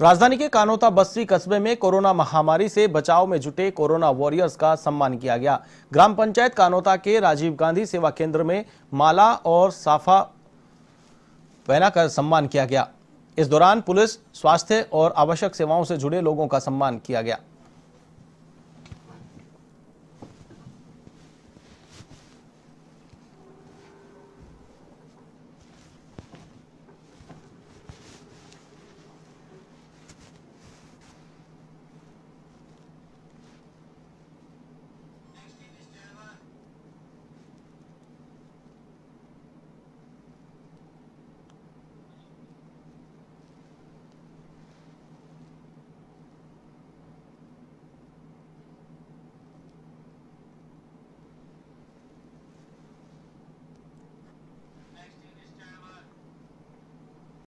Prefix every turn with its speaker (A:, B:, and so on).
A: राजधानी के कानोता बस्ती कस्बे में कोरोना महामारी से बचाव में जुटे कोरोना वॉरियर्स का सम्मान किया गया ग्राम पंचायत कानोता के राजीव गांधी सेवा केंद्र में माला और साफा पहनाकर सम्मान किया गया इस दौरान पुलिस स्वास्थ्य और आवश्यक सेवाओं से जुड़े लोगों का सम्मान किया गया